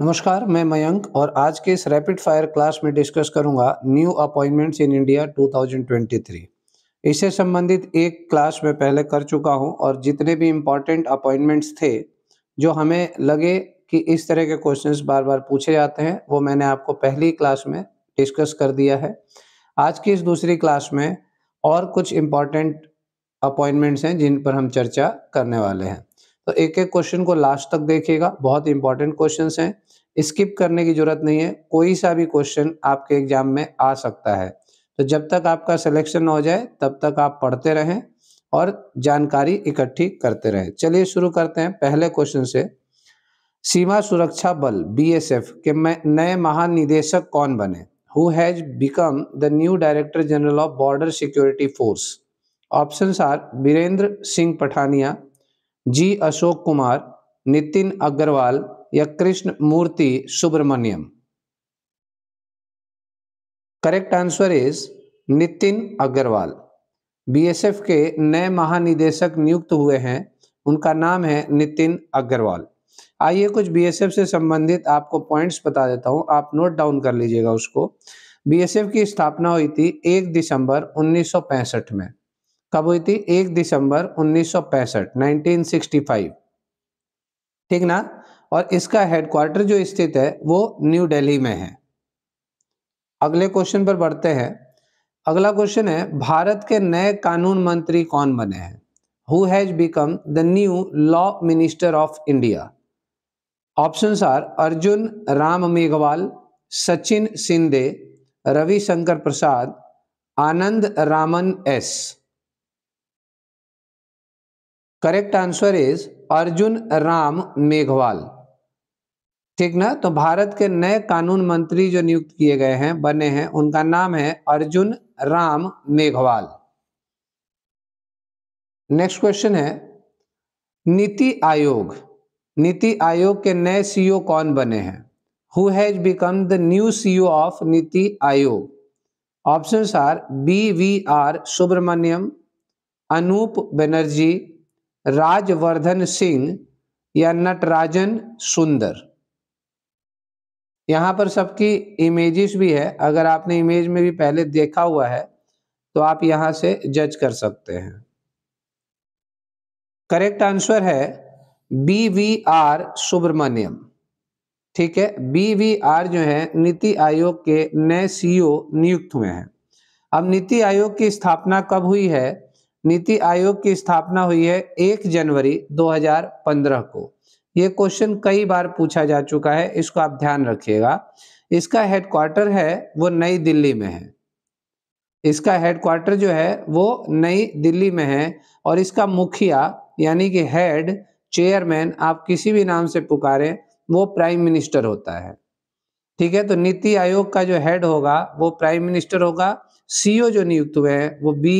नमस्कार मैं मयंक और आज के इस रैपिड फायर क्लास में डिस्कस करूंगा न्यू अपॉइंटमेंट्स इन इंडिया 2023 इससे संबंधित एक क्लास में पहले कर चुका हूं और जितने भी इम्पॉर्टेंट अपॉइंटमेंट्स थे जो हमें लगे कि इस तरह के क्वेश्चंस बार बार पूछे जाते हैं वो मैंने आपको पहली क्लास में डिस्कस कर दिया है आज की इस दूसरी क्लास में और कुछ इम्पॉर्टेंट अपॉइंटमेंट्स हैं जिन पर हम चर्चा करने वाले हैं तो एक एक क्वेश्चन को लास्ट तक देखिएगा बहुत इंपॉर्टेंट क्वेश्चन हैं स्किप करने की जरूरत नहीं है कोई सा भी क्वेश्चन आपके एग्जाम में आ सकता है तो जब तक आपका सिलेक्शन हो जाए तब तक आप पढ़ते रहें और जानकारी इकट्ठी करते रहें चलिए शुरू करते हैं पहले क्वेश्चन से सीमा सुरक्षा बल बीएसएफ के नए महानिदेशक कौन बने who has become the new director general of border security force option are Virendra Singh Pathania ji Ashok Kumar Nitin Agrawal या Krishna Murthy Subramaniam correct answer is Nitin Agrawal BSF के नए महानिदेशक नियुक्त हुए हैं उनका नाम है नितिन अग्रवाल आइए कुछ बीएसएफ से संबंधित आपको पॉइंट्स बता देता हूं आप नोट डाउन कर लीजिएगा उसको बीएसएफ की स्थापना हुई थी 1 दिसंबर 1965 में कब हुई थी एक दिसंबर 1965 1965 ठीक ना और इसका हेडक्वार्टर जो स्थित है वो न्यू दिल्ली में है अगले क्वेश्चन पर बढ़ते हैं अगला क्वेश्चन है भारत के नए कानून मंत्री कौन बने हैं who has become the new law minister of India option are Arjun Ram Meghwal Sachin Sindhe Ravi Shankar Prasad Anand Raman S correct answer is Arjun Ram Meghwal ठीक ना तो भारत के नए कानून मंत्री जो नियुक्त किए गए हैं बने हैं उनका नाम है अर्जुन राम मेघवाल नेक्स्ट क्वेश्चन है नीति आयोग नीति आयोग के नए सीईओ e कौन बने हैं who has become the new CEO of NITI Aayog option are B V R Subrahmanyam Anup Banerjee Rajvardhan Singh या नटराजन सुंदर यहाँ पर सबकी इमेजेस भी है अगर आपने इमेज में भी पहले देखा हुआ है तो आप यहां से जज कर सकते हैं करेक्ट आंसर है बी वी आर सुब्रमण्यम ठीक है बी वी आर जो है नीति आयोग के नए सीईओ e नियुक्त हुए हैं अब नीति आयोग की स्थापना कब हुई है नीति आयोग की स्थापना हुई है 1 जनवरी 2015 को ये क्वेश्चन कई बार पूछा जा चुका है इसको आप ध्यान रखिएगा इसका हेडक्वार्टर है वो नई दिल्ली में है इसका हेडक्वार्टर जो है वो नई दिल्ली में है और इसका मुखिया यानी कि हेड चेयरमैन आप किसी भी नाम से पुकारें वो प्राइम मिनिस्टर होता है ठीक है तो नीति आयोग का जो हेड होगा वो प्राइम मिनिस्टर होगा सीईओ जो नियुक्त हुए हैं वो बी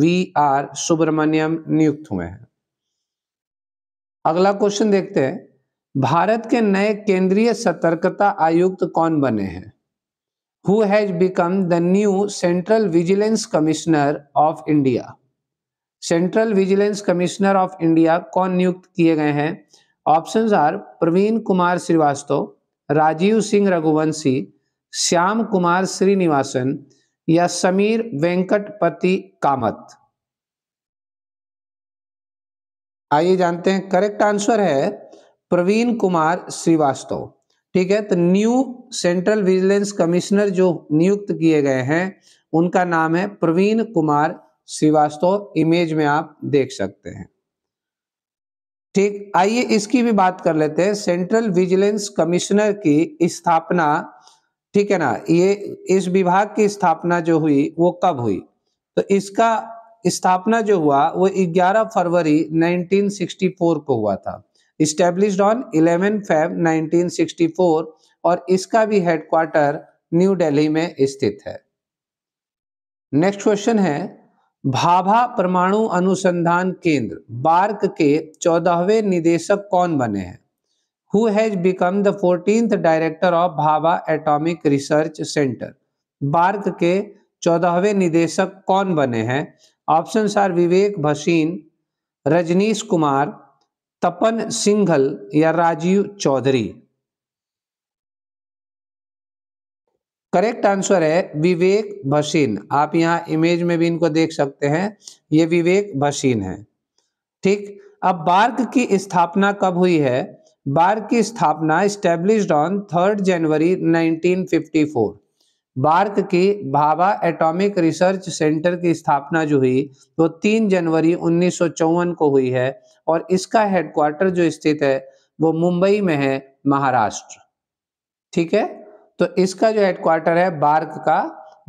वी आर सुब्रमण्यम नियुक्त हुए हैं अगला क्वेश्चन देखते हैं भारत के नए केंद्रीय सतर्कता आयुक्त कौन बने हैं who has become the new central vigilance commissioner of India central vigilance commissioner of India कौन नियुक्त किए गए हैं ऑप्शंस आर प्रवीण कुमार श्रीवास्तव राजीव सिंह रघुवंशी श्याम कुमार श्रीनिवासन या समीर वेंकटपति कामत आइए जानते हैं करेक्ट आंसर है प्रवीण कुमार श्रीवास्तव ठीक है तो न्यू सेंट्रल विजिलेंस कमिश्नर जो नियुक्त किए गए हैं उनका नाम है प्रवीण कुमार श्रीवास्तव इमेज में आप देख सकते हैं ठीक आइए इसकी भी बात कर लेते हैं सेंट्रल विजिलेंस कमिश्नर की स्थापना ठीक है ना ये इस विभाग की स्थापना जो हुई वो कब हुई तो इसका स्थापना जो हुआ वो 11 फरवरी 1964 को हुआ था इस्टेब्लिश ऑन 11 फेब 1964 और इसका भी हेडक्वार्टर न्यू दिल्ली में स्थित है नेक्स्ट क्वेश्चन है भाभा परमाणु अनुसंधान केंद्र बार्क के चौदहवें निदेशक कौन बने हैं who has become the fourteenth director of Bhabha atomic research centre BARC के चौदहवें निदेशक कौन बने हैं ऑप्शन आर विवेक भसीन रजनीश कुमार तपन सिंघल या राजीव चौधरी करेक्ट आंसर है विवेक भसीन आप यहाँ इमेज में भी इनको देख सकते हैं ये विवेक भसीन है ठीक अब बार्क की स्थापना कब हुई है बार की स्थापना established on third January 1954 BARC की भाभा एटॉमिक रिसर्च सेंटर की स्थापना जो हुई वो तो जनवरी उन्नीस को हुई है और इसका हेडक्वार्टर जो स्थित है वो मुंबई में है महाराष्ट्र ठीक है तो इसका जो हेडक्वार्टर है बार्क का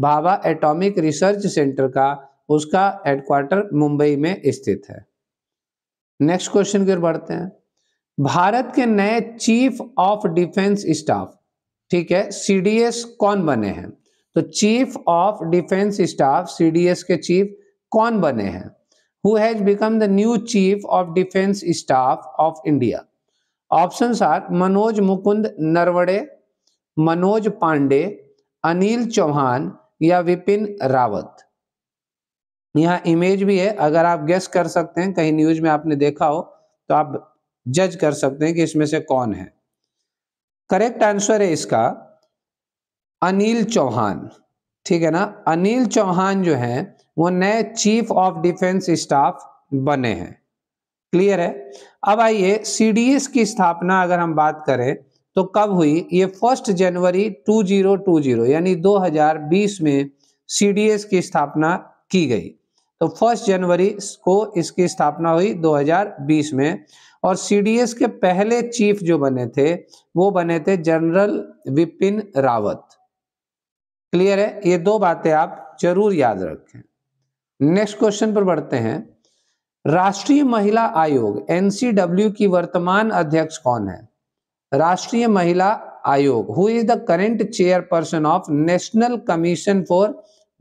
भाभा एटॉमिक रिसर्च सेंटर का उसका हेडक्वार्टर मुंबई में स्थित है नेक्स्ट क्वेश्चन की ओर बढ़ते हैं भारत के नए चीफ ऑफ डिफेंस स्टाफ ठीक है सीडीएस कौन बने हैं तो chief of defence staff CDS के चीफ कौन बने हैं who has become the new chief of defence staff of India option are Manoj Mukund Naravane Manoj Pande Anil Chauhan या विपिन रावत यहाँ इमेज भी है अगर आप गेस कर सकते हैं कहीं न्यूज में आपने देखा हो तो आप जज कर सकते हैं कि इसमें से कौन है करेक्ट आंसर है इसका अनिल चौहान ठीक है ना अनिल चौहान जो है वो नए चीफ ऑफ डिफेंस स्टाफ बने हैं क्लियर है अब आइए सीडीएस की स्थापना अगर हम बात करें तो कब हुई ये फर्स्ट जनवरी 2020 यानी 2020 में सीडीएस की स्थापना की गई तो फर्स्ट जनवरी को इसकी स्थापना हुई 2020 में और सीडीएस के पहले चीफ जो बने थे वो बने थे जनरल विपिन रावत क्लियर है ये दो बातें आप जरूर याद रखें नेक्स्ट क्वेश्चन पर बढ़ते हैं राष्ट्रीय महिला आयोग एनसीडब्ल्यू की वर्तमान अध्यक्ष कौन है Rashtriya Mahila Aayog who is the current chairperson of national commission for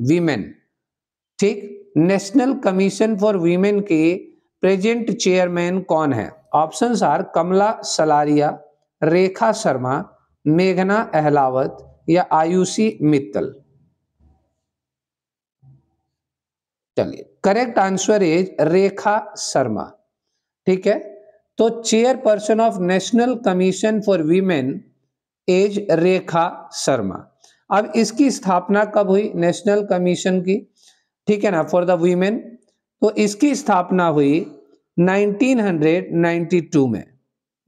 women ठीक नेशनल कमीशन फॉर वीमेन के प्रेजेंट चेयरमैन कौन है ऑप्शंस आर कमला सलारिया रेखा शर्मा मेघना अहलावत या आयुषी मित्तल चलिए correct answer is Rekha Sharma ठीक है तो chairperson of national commission for women as Rekha Sharma अब इसकी स्थापना कब हुई नेशनल कमीशन की ठीक है ना फॉर द वीमेन तो इसकी स्थापना हुई 1992 में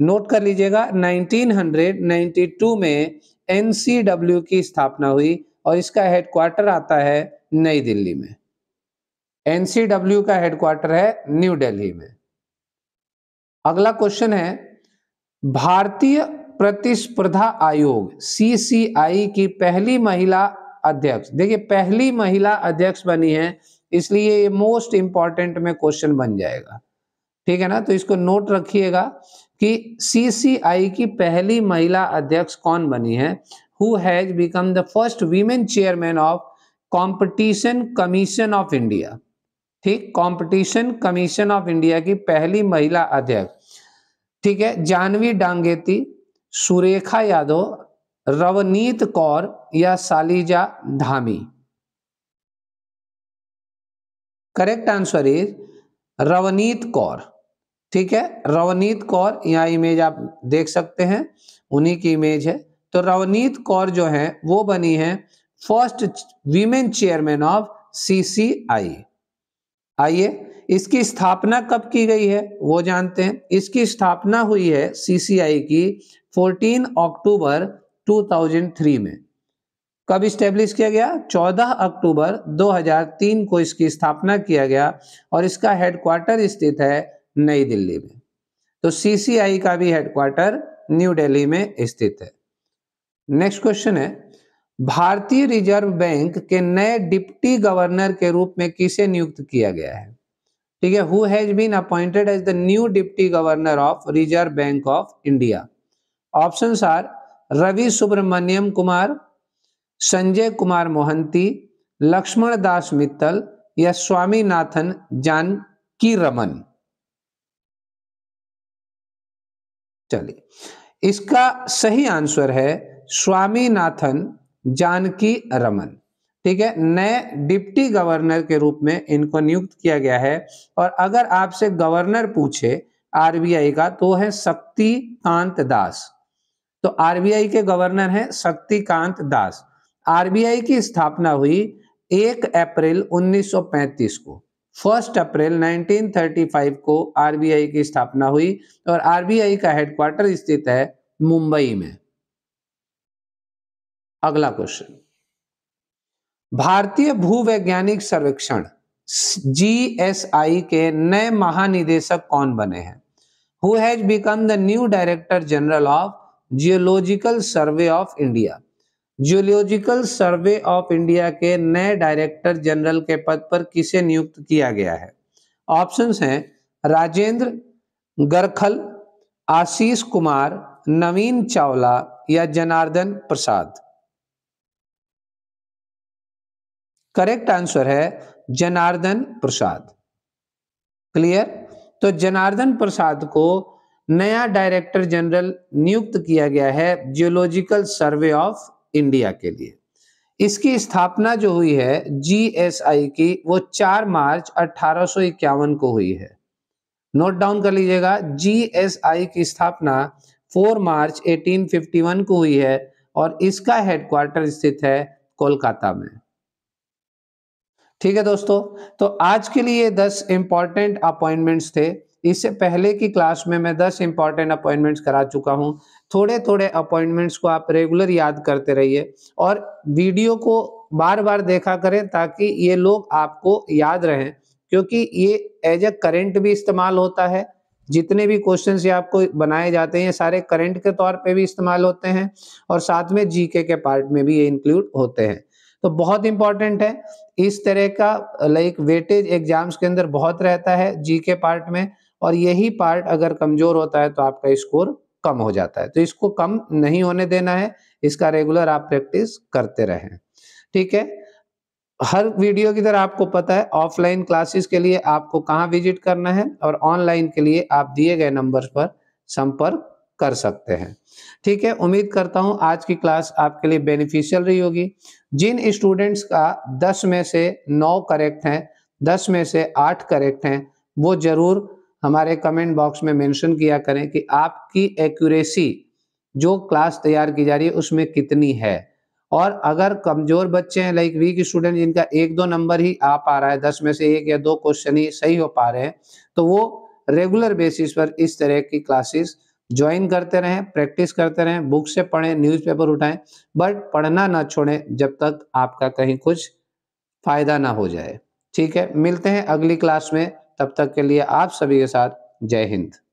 नोट कर लीजिएगा 1992 में एन की स्थापना हुई और इसका हेडक्वार्टर आता है नई दिल्ली में एन का हेडक्वार्टर है न्यू दिल्ली में अगला क्वेश्चन है भारतीय प्रतिस्पर्धा आयोग सी की पहली महिला अध्यक्ष देखिए पहली महिला अध्यक्ष बनी है इसलिए ये मोस्ट इंपॉर्टेंट में क्वेश्चन बन जाएगा ठीक है ना तो इसको नोट रखिएगा कि सीसीआई की पहली महिला अध्यक्ष कौन बनी है who has become the first women chairman of competition commission of India ठीक कंपटीशन कमीशन ऑफ इंडिया की पहली महिला अध्यक्ष ठीक है जानवी डांगेती सुरेखा यादव रवनीत कौर या Salija Dhami correct answer is Ravneet Kaur ठीक है रवनीत कौर यहाँ इमेज आप देख सकते हैं उन्हीं की इमेज है तो रवनीत कौर जो है वो बनी है first women chairman of CCI आइए इसकी स्थापना कब की गई है वो जानते हैं इसकी स्थापना हुई है सीसीआई की 14 अक्टूबर 2003 में कब स्टेब्लिश किया गया 14 अक्टूबर 2003 को इसकी स्थापना किया गया और इसका हेडक्वार्टर स्थित है नई दिल्ली में तो सीसीआई का भी हेडक्वार्टर न्यू दिल्ली में स्थित है नेक्स्ट क्वेश्चन है भारतीय रिजर्व बैंक के नए डिप्टी गवर्नर के रूप में किसे नियुक्त किया गया है ठीक है who has been appointed as the new deputy governor of Reserve Bank of India option are Ravi Subrahmanyam Kumar Sanjay Kumar Mohanty Lakshman Das Mittal या स्वामीनाथन जानकी रमन चलिए इसका सही आंसर है स्वामीनाथन जानकी रमन ठीक है नए डिप्टी गवर्नर के रूप में इनको नियुक्त किया गया है और अगर आपसे गवर्नर पूछे आरबीआई का तो है शक्तिकांत दास तो आरबीआई के गवर्नर हैं शक्तिकांत दास आरबीआई की स्थापना हुई 1 अप्रैल 1935 को फर्स्ट अप्रैल 1935 को आरबीआई की स्थापना हुई और आरबीआई का हेडक्वार्टर स्थित है मुंबई में अगला क्वेश्चन भारतीय भूवैज्ञानिक सर्वेक्षण जीएसआई के नए महानिदेशक कौन बने हैं who has become the new director general of geological survey of India geological survey of India के नए डायरेक्टर जनरल के पद पर किसे नियुक्त किया गया है ऑप्शंस हैं राजेंद्र गरखल आशीष कुमार नवीन चावला या जनार्दन प्रसाद करेक्ट आंसर है जनार्दन प्रसाद क्लियर तो जनार्दन प्रसाद को नया डायरेक्टर जनरल नियुक्त किया गया है जियोलॉजिकल सर्वे ऑफ इंडिया के लिए इसकी स्थापना जो हुई है जीएसआई की वो 4 मार्च अठारह को हुई है नोट डाउन कर लीजिएगा जीएसआई की स्थापना 4 मार्च 1851 को हुई है और इसका हेडक्वार्टर स्थित है कोलकाता में ठीक है दोस्तों तो आज के लिए 10 इंपॉर्टेंट अपॉइंटमेंट्स थे इससे पहले की क्लास में मैं दस इंपॉर्टेंट अपॉइंटमेंट्स करा चुका हूँ थोड़े थोड़े अपॉइंटमेंट्स को आप रेगुलर याद करते रहिए और वीडियो को बार बार देखा करें ताकि ये लोग आपको याद रहें क्योंकि ये एज अ करेंट भी इस्तेमाल होता है जितने भी क्वेश्चन ये आपको बनाए जाते हैं सारे करंट के तौर पे भी इस्तेमाल होते हैं और साथ में जीके के पार्ट में भी ये इंक्लूड होते हैं तो बहुत इंपॉर्टेंट है इस तरह का लाइक वेटेज एग्जाम्स के अंदर बहुत रहता है जी के पार्ट में और यही पार्ट अगर कमजोर होता है तो आपका स्कोर कम हो जाता है तो इसको कम नहीं होने देना है इसका रेगुलर आप प्रैक्टिस करते रहें ठीक है हर वीडियो की तरह आपको पता है ऑफलाइन क्लासेस के लिए आपको कहाँ विजिट करना है और ऑनलाइन के लिए आप दिए गए नंबर पर संपर्क कर सकते हैं ठीक है उम्मीद करता हूँ आज की क्लास आपके लिए बेनिफिशियल रही होगी जिन स्टूडेंट्स का 10 में से 9 करेक्ट हैं 10 में से 8 करेक्ट हैं वो जरूर हमारे कमेंट बॉक्स में मेंशन किया करें कि आपकी एक्यूरेसी जो क्लास तैयार की जा रही है उसमें कितनी है और अगर कमजोर बच्चे हैं लाइक वीक स्टूडेंट जिनका एक दो नंबर ही आ पा रहा है दस में से एक या दो क्वेश्चन ही सही हो पा रहे हैं तो वो रेगुलर बेसिस पर इस तरह की क्लासेस ज्वाइन करते रहें प्रैक्टिस करते रहें बुक से पढ़ें न्यूज़पेपर उठाएं बट पढ़ना ना छोड़ें जब तक आपका कहीं कुछ फायदा ना हो जाए ठीक है मिलते हैं अगली क्लास में तब तक के लिए आप सभी के साथ जय हिंद